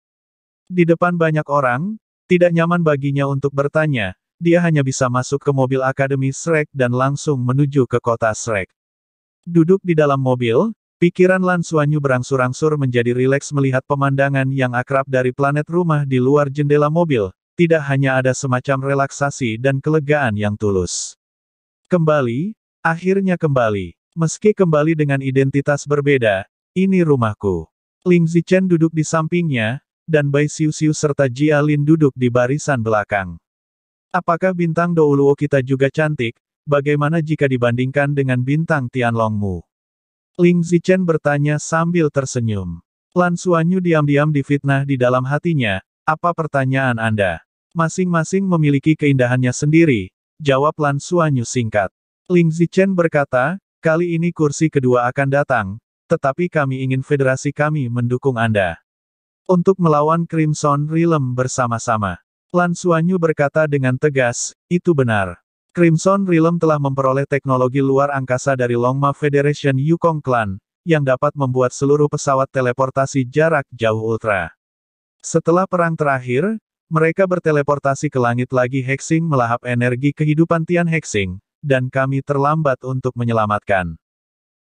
Di depan banyak orang, tidak nyaman baginya untuk bertanya, dia hanya bisa masuk ke mobil Akademi Shrek dan langsung menuju ke kota Shrek. Duduk di dalam mobil, Pikiran Lan Suanyu berangsur-angsur menjadi rileks melihat pemandangan yang akrab dari planet rumah di luar jendela mobil, tidak hanya ada semacam relaksasi dan kelegaan yang tulus. Kembali, akhirnya kembali. Meski kembali dengan identitas berbeda, ini rumahku. Ling Zichen duduk di sampingnya, dan Bai Xiu Xiu serta Jia Lin duduk di barisan belakang. Apakah bintang Douluo kita juga cantik, bagaimana jika dibandingkan dengan bintang Tianlongmu? Ling Zichen bertanya sambil tersenyum. Lan Suanyu diam-diam difitnah di dalam hatinya, apa pertanyaan Anda? Masing-masing memiliki keindahannya sendiri, jawab Lan Suanyu singkat. Ling Zichen berkata, kali ini kursi kedua akan datang, tetapi kami ingin federasi kami mendukung Anda. Untuk melawan Crimson Realm bersama-sama. Lan Suanyu berkata dengan tegas, itu benar. Crimson Realm telah memperoleh teknologi luar angkasa dari Longma Federation Yukong Clan, yang dapat membuat seluruh pesawat teleportasi jarak jauh ultra. Setelah perang terakhir, mereka berteleportasi ke langit lagi Hexing melahap energi kehidupan Tian Hexing, dan kami terlambat untuk menyelamatkan.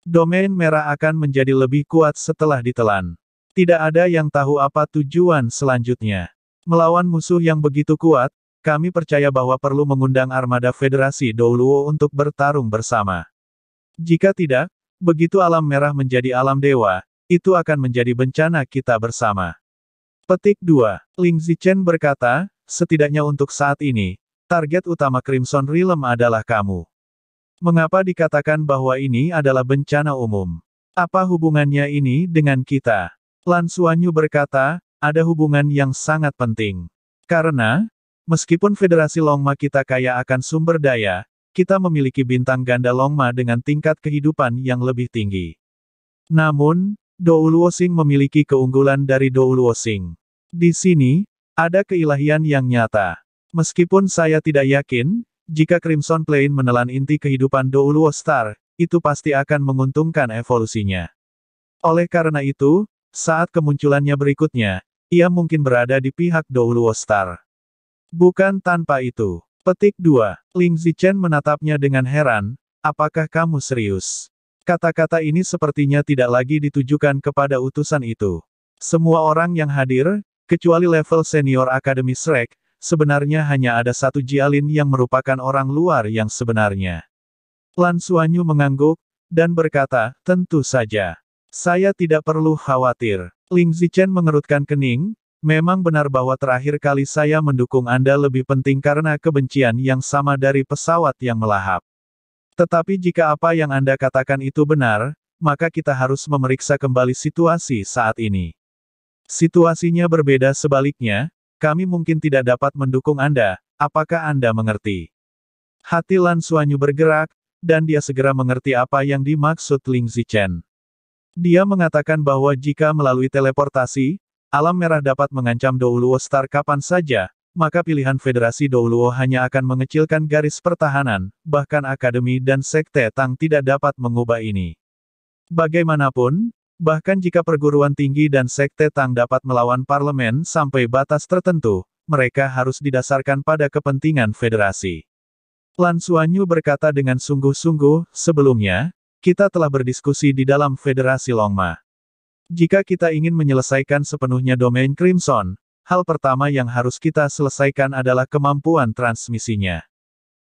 Domain merah akan menjadi lebih kuat setelah ditelan. Tidak ada yang tahu apa tujuan selanjutnya. Melawan musuh yang begitu kuat, kami percaya bahwa perlu mengundang armada Federasi Douluo untuk bertarung bersama. Jika tidak, begitu alam merah menjadi alam dewa, itu akan menjadi bencana kita bersama. Petik 2. Ling Zichen berkata, setidaknya untuk saat ini, target utama Crimson Realm adalah kamu. Mengapa dikatakan bahwa ini adalah bencana umum? Apa hubungannya ini dengan kita? Lan Suanyu berkata, ada hubungan yang sangat penting. Karena, Meskipun Federasi Longma kita kaya akan sumber daya, kita memiliki bintang ganda Longma dengan tingkat kehidupan yang lebih tinggi. Namun, Douluosing memiliki keunggulan dari Douluosing. Di sini, ada keilahian yang nyata. Meskipun saya tidak yakin, jika Crimson Plain menelan inti kehidupan Douluo Star, itu pasti akan menguntungkan evolusinya. Oleh karena itu, saat kemunculannya berikutnya, ia mungkin berada di pihak Douluo Star. Bukan tanpa itu. Petik 2. Ling Zichen menatapnya dengan heran, apakah kamu serius? Kata-kata ini sepertinya tidak lagi ditujukan kepada utusan itu. Semua orang yang hadir, kecuali level senior Akademi Shrek, sebenarnya hanya ada satu Jialin yang merupakan orang luar yang sebenarnya. Lan Suanyu mengangguk, dan berkata, tentu saja. Saya tidak perlu khawatir. Ling Zichen mengerutkan kening, Memang benar bahwa terakhir kali saya mendukung Anda lebih penting karena kebencian yang sama dari pesawat yang melahap. Tetapi jika apa yang Anda katakan itu benar, maka kita harus memeriksa kembali situasi saat ini. Situasinya berbeda sebaliknya, kami mungkin tidak dapat mendukung Anda, apakah Anda mengerti? Hati Lan Suanyu bergerak, dan dia segera mengerti apa yang dimaksud Ling Zichen. Dia mengatakan bahwa jika melalui teleportasi, Alam merah dapat mengancam Douluo Star kapan saja, maka pilihan Federasi Douluo hanya akan mengecilkan garis pertahanan, bahkan Akademi dan Sekte Tang tidak dapat mengubah ini. Bagaimanapun, bahkan jika perguruan tinggi dan Sekte Tang dapat melawan parlemen sampai batas tertentu, mereka harus didasarkan pada kepentingan federasi. Lan Suanyu berkata dengan sungguh-sungguh, sebelumnya, kita telah berdiskusi di dalam Federasi Longma. Jika kita ingin menyelesaikan sepenuhnya domain Crimson, hal pertama yang harus kita selesaikan adalah kemampuan transmisinya.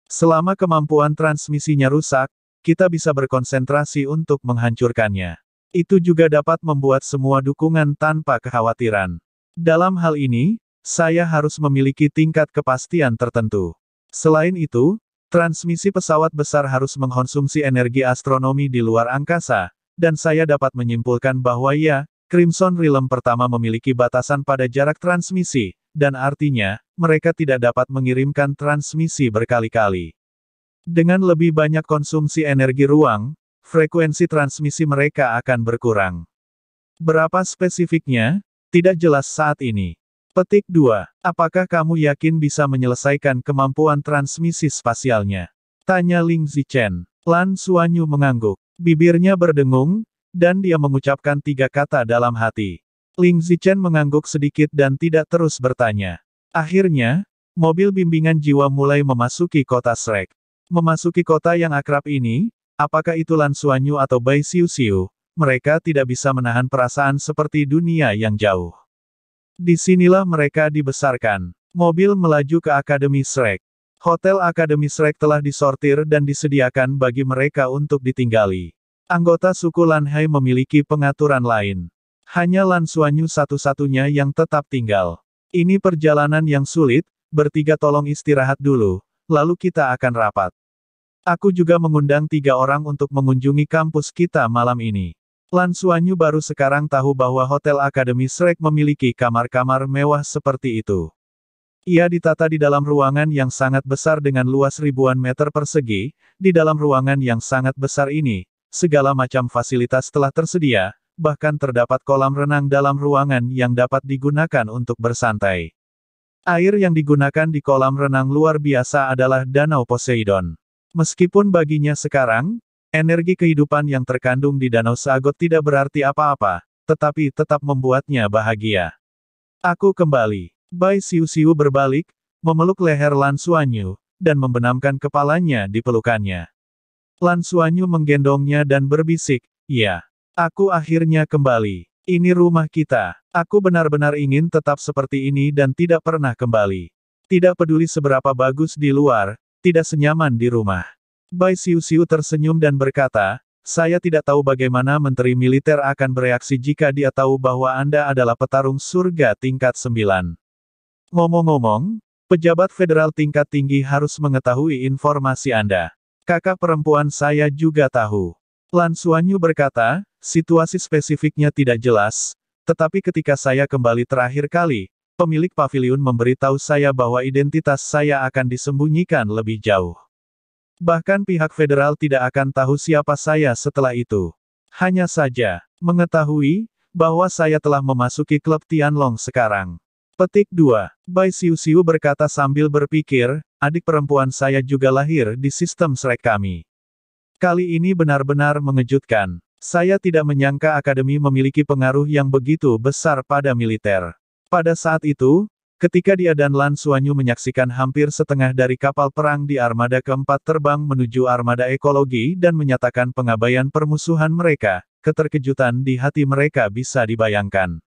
Selama kemampuan transmisinya rusak, kita bisa berkonsentrasi untuk menghancurkannya. Itu juga dapat membuat semua dukungan tanpa kekhawatiran. Dalam hal ini, saya harus memiliki tingkat kepastian tertentu. Selain itu, transmisi pesawat besar harus mengkonsumsi energi astronomi di luar angkasa, dan saya dapat menyimpulkan bahwa ya, Crimson Realm pertama memiliki batasan pada jarak transmisi, dan artinya, mereka tidak dapat mengirimkan transmisi berkali-kali. Dengan lebih banyak konsumsi energi ruang, frekuensi transmisi mereka akan berkurang. Berapa spesifiknya? Tidak jelas saat ini. Petik 2. Apakah kamu yakin bisa menyelesaikan kemampuan transmisi spasialnya? Tanya Ling Zichen. Lan Suanyu mengangguk. Bibirnya berdengung, dan dia mengucapkan tiga kata dalam hati. Ling Zichen mengangguk sedikit dan tidak terus bertanya. Akhirnya, mobil bimbingan jiwa mulai memasuki kota Shrek. Memasuki kota yang akrab ini, apakah itu Lan Suanyu atau Bai Siu Siu, mereka tidak bisa menahan perasaan seperti dunia yang jauh. Disinilah mereka dibesarkan. Mobil melaju ke Akademi Shrek. Hotel Akademi Shrek telah disortir dan disediakan bagi mereka untuk ditinggali. Anggota suku Lanhai memiliki pengaturan lain. Hanya Lan Suanyu satu-satunya yang tetap tinggal. Ini perjalanan yang sulit, bertiga tolong istirahat dulu, lalu kita akan rapat. Aku juga mengundang tiga orang untuk mengunjungi kampus kita malam ini. Lan Suanyu baru sekarang tahu bahwa Hotel Akademi Shrek memiliki kamar-kamar mewah seperti itu. Ia ditata di dalam ruangan yang sangat besar dengan luas ribuan meter persegi, di dalam ruangan yang sangat besar ini, segala macam fasilitas telah tersedia, bahkan terdapat kolam renang dalam ruangan yang dapat digunakan untuk bersantai. Air yang digunakan di kolam renang luar biasa adalah Danau Poseidon. Meskipun baginya sekarang, energi kehidupan yang terkandung di Danau Sagot tidak berarti apa-apa, tetapi tetap membuatnya bahagia. Aku kembali. Bai Siu Siu berbalik, memeluk leher Lan Suanyu, dan membenamkan kepalanya di pelukannya. Lan Suanyu menggendongnya dan berbisik, Ya, aku akhirnya kembali. Ini rumah kita. Aku benar-benar ingin tetap seperti ini dan tidak pernah kembali. Tidak peduli seberapa bagus di luar, tidak senyaman di rumah. Bai Siu Siu tersenyum dan berkata, saya tidak tahu bagaimana menteri militer akan bereaksi jika dia tahu bahwa Anda adalah petarung surga tingkat 9. Ngomong-ngomong, pejabat federal tingkat tinggi harus mengetahui informasi Anda. Kakak perempuan saya juga tahu. Lan Suanyu berkata, situasi spesifiknya tidak jelas, tetapi ketika saya kembali terakhir kali, pemilik pavilion memberitahu saya bahwa identitas saya akan disembunyikan lebih jauh. Bahkan pihak federal tidak akan tahu siapa saya setelah itu. Hanya saja, mengetahui, bahwa saya telah memasuki klub Tianlong sekarang. Petik 2. Bai Siu Siu berkata sambil berpikir, adik perempuan saya juga lahir di sistem srek kami. Kali ini benar-benar mengejutkan. Saya tidak menyangka akademi memiliki pengaruh yang begitu besar pada militer. Pada saat itu, ketika dia dan Lan Suanyu menyaksikan hampir setengah dari kapal perang di armada keempat terbang menuju armada ekologi dan menyatakan pengabaian permusuhan mereka, keterkejutan di hati mereka bisa dibayangkan.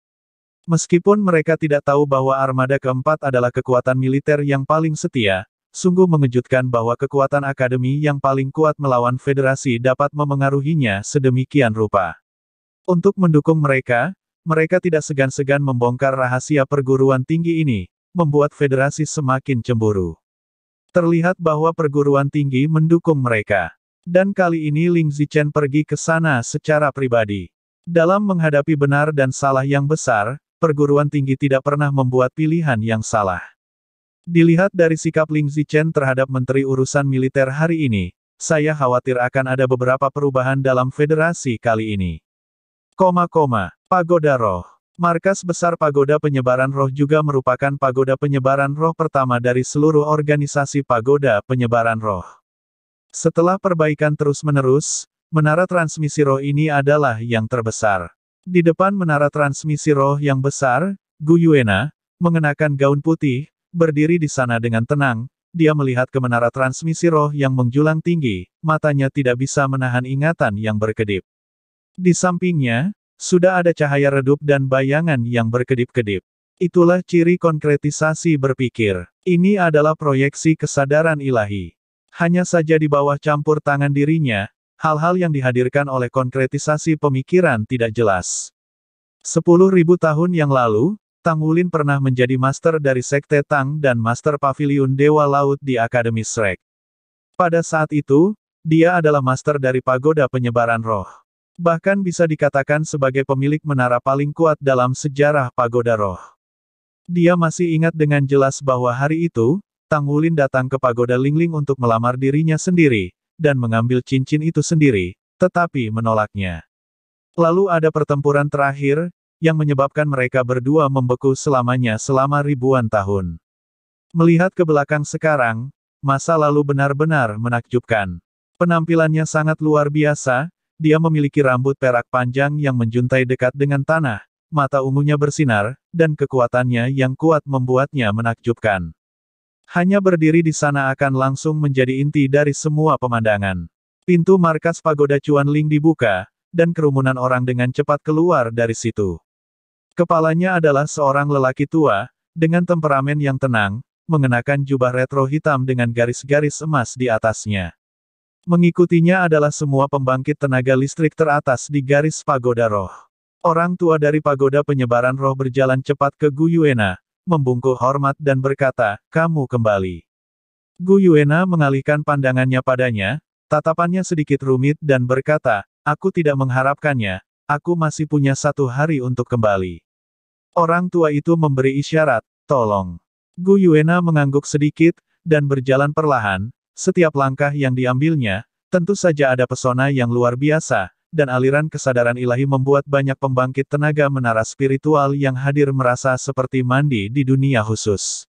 Meskipun mereka tidak tahu bahwa armada keempat adalah kekuatan militer yang paling setia, sungguh mengejutkan bahwa kekuatan akademi yang paling kuat melawan federasi dapat memengaruhinya sedemikian rupa. Untuk mendukung mereka, mereka tidak segan-segan membongkar rahasia perguruan tinggi ini, membuat federasi semakin cemburu. Terlihat bahwa perguruan tinggi mendukung mereka. Dan kali ini Ling Zichen pergi ke sana secara pribadi. Dalam menghadapi benar dan salah yang besar, perguruan tinggi tidak pernah membuat pilihan yang salah. Dilihat dari sikap Ling Zichen terhadap Menteri Urusan Militer hari ini, saya khawatir akan ada beberapa perubahan dalam federasi kali ini. Koma koma, Pagoda Roh. Markas besar Pagoda Penyebaran Roh juga merupakan pagoda penyebaran roh pertama dari seluruh organisasi pagoda penyebaran roh. Setelah perbaikan terus-menerus, menara transmisi roh ini adalah yang terbesar. Di depan menara transmisi roh yang besar, Yuena, mengenakan gaun putih, berdiri di sana dengan tenang, dia melihat ke menara transmisi roh yang menjulang tinggi, matanya tidak bisa menahan ingatan yang berkedip. Di sampingnya, sudah ada cahaya redup dan bayangan yang berkedip-kedip. Itulah ciri konkretisasi berpikir. Ini adalah proyeksi kesadaran ilahi. Hanya saja di bawah campur tangan dirinya, hal-hal yang dihadirkan oleh konkretisasi pemikiran tidak jelas. Sepuluh tahun yang lalu, Tang Wulin pernah menjadi master dari Sekte Tang dan master pavilion Dewa Laut di Akademi Shrek. Pada saat itu, dia adalah master dari pagoda penyebaran roh. Bahkan bisa dikatakan sebagai pemilik menara paling kuat dalam sejarah pagoda roh. Dia masih ingat dengan jelas bahwa hari itu, Tang Wulin datang ke pagoda Lingling untuk melamar dirinya sendiri, dan mengambil cincin itu sendiri, tetapi menolaknya. Lalu ada pertempuran terakhir, yang menyebabkan mereka berdua membeku selamanya selama ribuan tahun. Melihat ke belakang sekarang, masa lalu benar-benar menakjubkan. Penampilannya sangat luar biasa, dia memiliki rambut perak panjang yang menjuntai dekat dengan tanah, mata ungunya bersinar, dan kekuatannya yang kuat membuatnya menakjubkan. Hanya berdiri di sana akan langsung menjadi inti dari semua pemandangan. Pintu markas pagoda Cuan Ling dibuka, dan kerumunan orang dengan cepat keluar dari situ. Kepalanya adalah seorang lelaki tua, dengan temperamen yang tenang, mengenakan jubah retro hitam dengan garis-garis emas di atasnya. Mengikutinya adalah semua pembangkit tenaga listrik teratas di garis pagoda roh. Orang tua dari pagoda penyebaran roh berjalan cepat ke Guyuena, membungkuk hormat dan berkata, kamu kembali. Gu Yuena mengalihkan pandangannya padanya, tatapannya sedikit rumit dan berkata, aku tidak mengharapkannya, aku masih punya satu hari untuk kembali. Orang tua itu memberi isyarat, tolong. Gu Yuena mengangguk sedikit, dan berjalan perlahan, setiap langkah yang diambilnya, tentu saja ada pesona yang luar biasa, dan aliran kesadaran ilahi membuat banyak pembangkit tenaga menara spiritual yang hadir merasa seperti mandi di dunia khusus.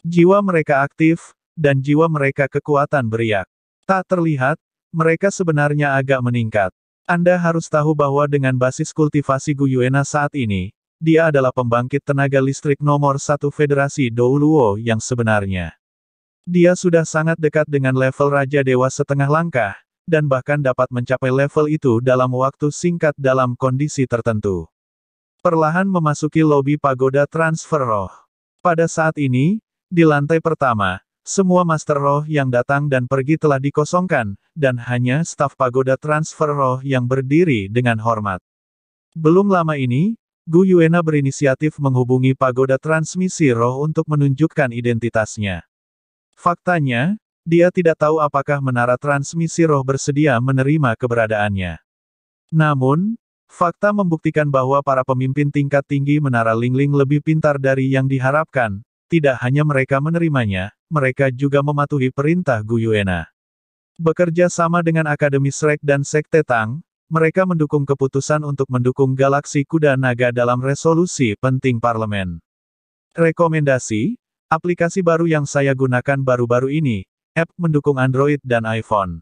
Jiwa mereka aktif, dan jiwa mereka kekuatan beriak. Tak terlihat, mereka sebenarnya agak meningkat. Anda harus tahu bahwa dengan basis kultivasi Guyuena saat ini, dia adalah pembangkit tenaga listrik nomor satu Federasi Douluo yang sebenarnya. Dia sudah sangat dekat dengan level Raja Dewa setengah langkah, dan bahkan dapat mencapai level itu dalam waktu singkat dalam kondisi tertentu. Perlahan memasuki lobi pagoda transfer roh. Pada saat ini, di lantai pertama, semua master roh yang datang dan pergi telah dikosongkan, dan hanya staf pagoda transfer roh yang berdiri dengan hormat. Belum lama ini, Gu Yuena berinisiatif menghubungi pagoda transmisi roh untuk menunjukkan identitasnya. Faktanya, dia tidak tahu apakah menara transmisi roh bersedia menerima keberadaannya. Namun, fakta membuktikan bahwa para pemimpin tingkat tinggi menara Lingling lebih pintar dari yang diharapkan. Tidak hanya mereka menerimanya, mereka juga mematuhi perintah Guyuena. Bekerja sama dengan Akademi Shrek dan Sekte Tang, mereka mendukung keputusan untuk mendukung galaksi kuda naga dalam resolusi penting parlemen. Rekomendasi, aplikasi baru yang saya gunakan baru-baru ini, App mendukung Android dan iPhone.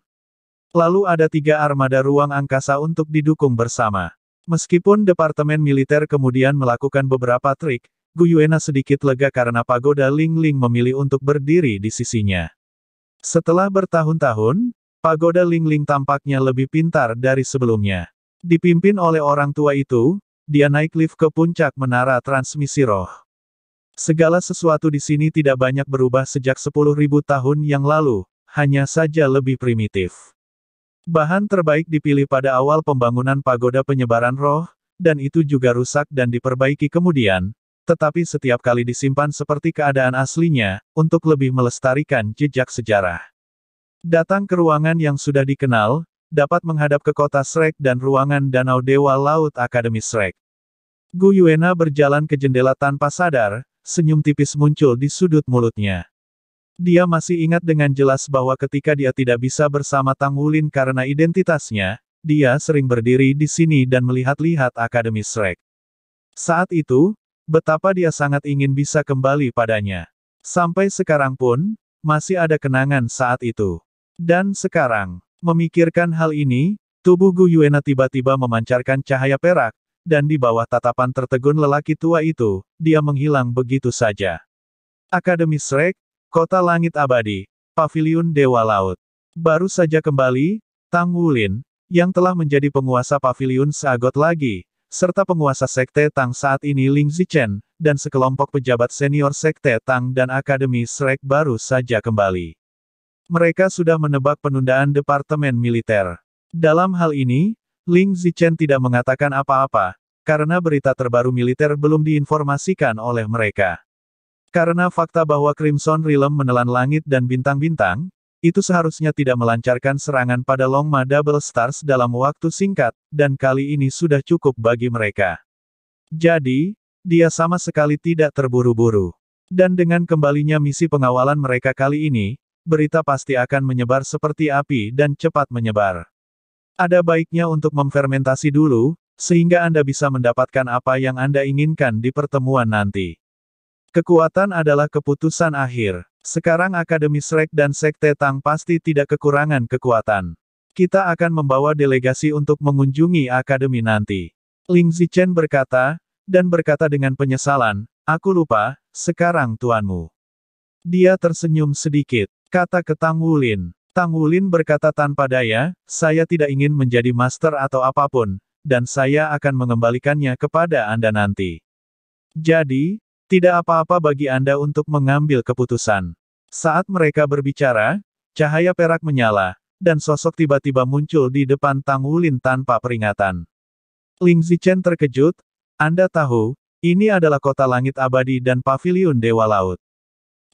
Lalu ada tiga armada ruang angkasa untuk didukung bersama. Meskipun Departemen Militer kemudian melakukan beberapa trik, Guyuena sedikit lega karena pagoda Ling Ling memilih untuk berdiri di sisinya. Setelah bertahun-tahun, pagoda Ling Ling tampaknya lebih pintar dari sebelumnya. Dipimpin oleh orang tua itu, dia naik lift ke puncak menara transmisi roh. Segala sesuatu di sini tidak banyak berubah sejak 10.000 tahun yang lalu, hanya saja lebih primitif. Bahan terbaik dipilih pada awal pembangunan pagoda penyebaran roh, dan itu juga rusak dan diperbaiki kemudian, tetapi setiap kali disimpan seperti keadaan aslinya, untuk lebih melestarikan jejak sejarah. Datang ke ruangan yang sudah dikenal, dapat menghadap ke kota Srek dan ruangan Danau Dewa Laut Akademi Gu Yuena berjalan ke jendela tanpa sadar, senyum tipis muncul di sudut mulutnya. Dia masih ingat dengan jelas bahwa ketika dia tidak bisa bersama Tang Wulin karena identitasnya, dia sering berdiri di sini dan melihat-lihat Akademi Shrek. Saat itu, betapa dia sangat ingin bisa kembali padanya. Sampai sekarang pun, masih ada kenangan saat itu. Dan sekarang, memikirkan hal ini, tubuh Gu Yuena tiba-tiba memancarkan cahaya perak, dan di bawah tatapan tertegun lelaki tua itu, dia menghilang begitu saja. Akademi SreK, Kota Langit Abadi, Paviliun Dewa Laut. Baru saja kembali, Tang Wulin, yang telah menjadi penguasa Paviliun Sagot lagi, serta penguasa Sekte Tang saat ini Ling Zichen, dan sekelompok pejabat senior Sekte Tang dan Akademi SreK baru saja kembali. Mereka sudah menebak penundaan Departemen Militer. Dalam hal ini, Ling Zichen tidak mengatakan apa-apa, karena berita terbaru militer belum diinformasikan oleh mereka. Karena fakta bahwa Crimson Realm menelan langit dan bintang-bintang, itu seharusnya tidak melancarkan serangan pada Longma Double Stars dalam waktu singkat, dan kali ini sudah cukup bagi mereka. Jadi, dia sama sekali tidak terburu-buru. Dan dengan kembalinya misi pengawalan mereka kali ini, berita pasti akan menyebar seperti api dan cepat menyebar. Ada baiknya untuk memfermentasi dulu, sehingga Anda bisa mendapatkan apa yang Anda inginkan di pertemuan nanti. Kekuatan adalah keputusan akhir. Sekarang Akademi Shrek dan Sekte Tang pasti tidak kekurangan kekuatan. Kita akan membawa delegasi untuk mengunjungi Akademi nanti. Ling Zichen berkata, dan berkata dengan penyesalan, aku lupa, sekarang tuanmu. Dia tersenyum sedikit, kata ke Wulin. Tang Wulin berkata tanpa daya, saya tidak ingin menjadi master atau apapun, dan saya akan mengembalikannya kepada Anda nanti. Jadi, tidak apa-apa bagi Anda untuk mengambil keputusan. Saat mereka berbicara, cahaya perak menyala, dan sosok tiba-tiba muncul di depan Tang Wulin tanpa peringatan. Ling Zichen terkejut, Anda tahu, ini adalah kota langit abadi dan pavilion Dewa Laut.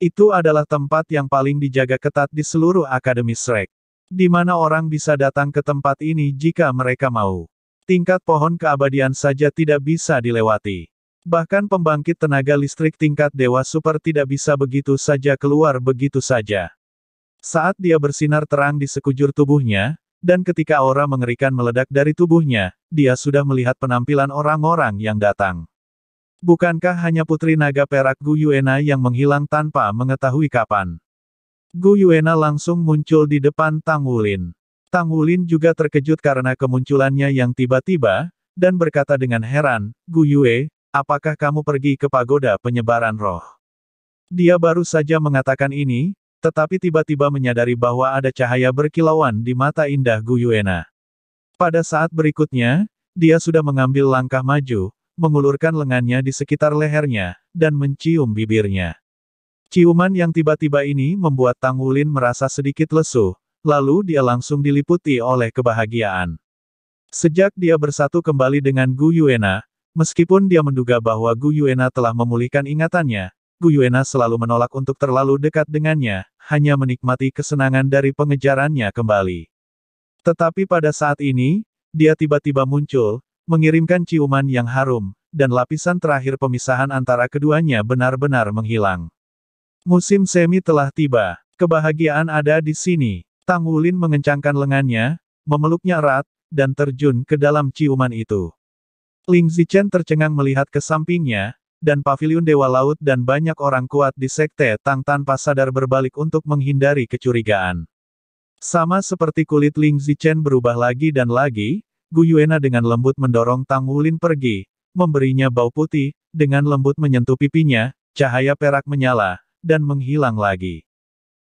Itu adalah tempat yang paling dijaga ketat di seluruh Akademi Shrek. Di mana orang bisa datang ke tempat ini jika mereka mau. Tingkat pohon keabadian saja tidak bisa dilewati. Bahkan pembangkit tenaga listrik tingkat dewa super tidak bisa begitu saja keluar begitu saja. Saat dia bersinar terang di sekujur tubuhnya, dan ketika aura mengerikan meledak dari tubuhnya, dia sudah melihat penampilan orang-orang yang datang. Bukankah hanya putri naga perak Yuena yang menghilang tanpa mengetahui kapan? Yuena langsung muncul di depan Tang Wulin. Tang Wulin juga terkejut karena kemunculannya yang tiba-tiba, dan berkata dengan heran, Yue, apakah kamu pergi ke pagoda penyebaran roh? Dia baru saja mengatakan ini, tetapi tiba-tiba menyadari bahwa ada cahaya berkilauan di mata indah Yuena. Pada saat berikutnya, dia sudah mengambil langkah maju, mengulurkan lengannya di sekitar lehernya, dan mencium bibirnya. Ciuman yang tiba-tiba ini membuat Tang Wulin merasa sedikit lesu, lalu dia langsung diliputi oleh kebahagiaan. Sejak dia bersatu kembali dengan Gu Yuena, meskipun dia menduga bahwa Gu Yuena telah memulihkan ingatannya, Gu Yuena selalu menolak untuk terlalu dekat dengannya, hanya menikmati kesenangan dari pengejarannya kembali. Tetapi pada saat ini, dia tiba-tiba muncul, mengirimkan ciuman yang harum, dan lapisan terakhir pemisahan antara keduanya benar-benar menghilang. Musim semi telah tiba, kebahagiaan ada di sini. Tang Wulin mengencangkan lengannya, memeluknya erat, dan terjun ke dalam ciuman itu. Ling Zichen tercengang melihat ke sampingnya, dan pavilion Dewa Laut dan banyak orang kuat di Sekte Tang tanpa sadar berbalik untuk menghindari kecurigaan. Sama seperti kulit Ling Zichen berubah lagi dan lagi, Gu Yuena dengan lembut mendorong Tang Wulin pergi, memberinya bau putih, dengan lembut menyentuh pipinya, cahaya perak menyala, dan menghilang lagi.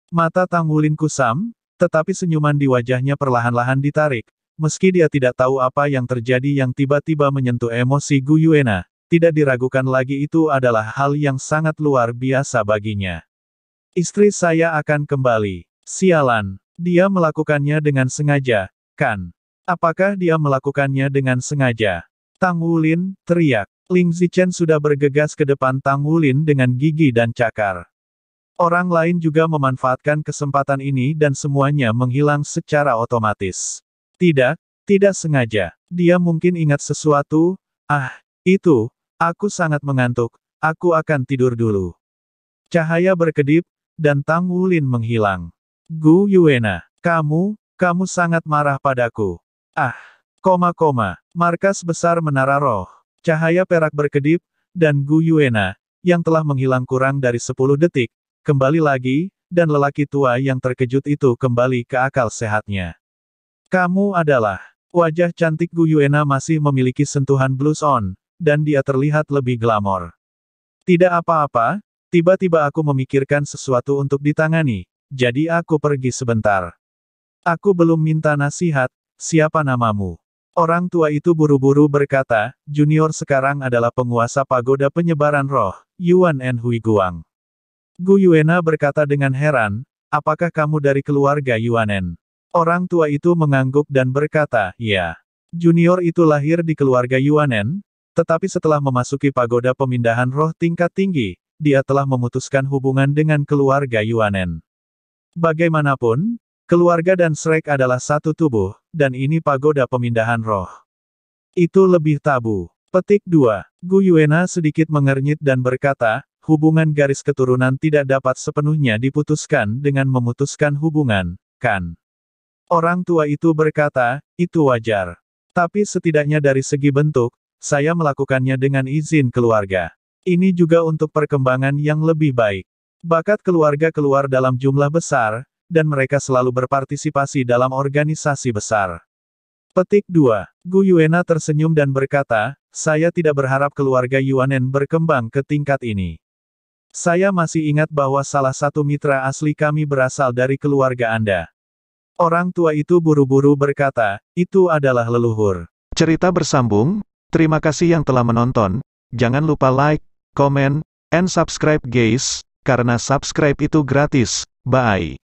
Mata Tang Wulin kusam, tetapi senyuman di wajahnya perlahan-lahan ditarik, meski dia tidak tahu apa yang terjadi yang tiba-tiba menyentuh emosi Gu Yuena, tidak diragukan lagi itu adalah hal yang sangat luar biasa baginya. Istri saya akan kembali. Sialan, dia melakukannya dengan sengaja, kan? Apakah dia melakukannya dengan sengaja? Tang Wulin, teriak. Ling Zichen sudah bergegas ke depan Tang Wulin dengan gigi dan cakar. Orang lain juga memanfaatkan kesempatan ini dan semuanya menghilang secara otomatis. Tidak, tidak sengaja. Dia mungkin ingat sesuatu, ah, itu, aku sangat mengantuk, aku akan tidur dulu. Cahaya berkedip, dan Tang Wulin menghilang. Gu Yuena, kamu, kamu sangat marah padaku. Ah! Koma koma, markas besar menara roh. Cahaya perak berkedip, dan Gu Yuena, yang telah menghilang kurang dari 10 detik, kembali lagi, dan lelaki tua yang terkejut itu kembali ke akal sehatnya. Kamu adalah, wajah cantik Gu Yuena masih memiliki sentuhan blues on, dan dia terlihat lebih glamor. Tidak apa-apa, tiba-tiba aku memikirkan sesuatu untuk ditangani, jadi aku pergi sebentar. Aku belum minta nasihat, Siapa namamu? Orang tua itu buru-buru berkata, Junior sekarang adalah penguasa pagoda penyebaran roh, Yuan En Hui Guang. Gu Yuena berkata dengan heran, apakah kamu dari keluarga Yuan En? Orang tua itu mengangguk dan berkata, ya. Junior itu lahir di keluarga Yuan En, tetapi setelah memasuki pagoda pemindahan roh tingkat tinggi, dia telah memutuskan hubungan dengan keluarga Yuan En. Bagaimanapun, Keluarga dan Shrek adalah satu tubuh, dan ini pagoda pemindahan roh. Itu lebih tabu. Petik 2. Yuena sedikit mengernyit dan berkata, hubungan garis keturunan tidak dapat sepenuhnya diputuskan dengan memutuskan hubungan, kan? Orang tua itu berkata, itu wajar. Tapi setidaknya dari segi bentuk, saya melakukannya dengan izin keluarga. Ini juga untuk perkembangan yang lebih baik. Bakat keluarga keluar dalam jumlah besar, dan mereka selalu berpartisipasi dalam organisasi besar. Petik 2. Gu Yuena tersenyum dan berkata, saya tidak berharap keluarga Yuanen berkembang ke tingkat ini. Saya masih ingat bahwa salah satu mitra asli kami berasal dari keluarga Anda. Orang tua itu buru-buru berkata, itu adalah leluhur. Cerita bersambung, terima kasih yang telah menonton, jangan lupa like, comment, and subscribe guys, karena subscribe itu gratis, bye.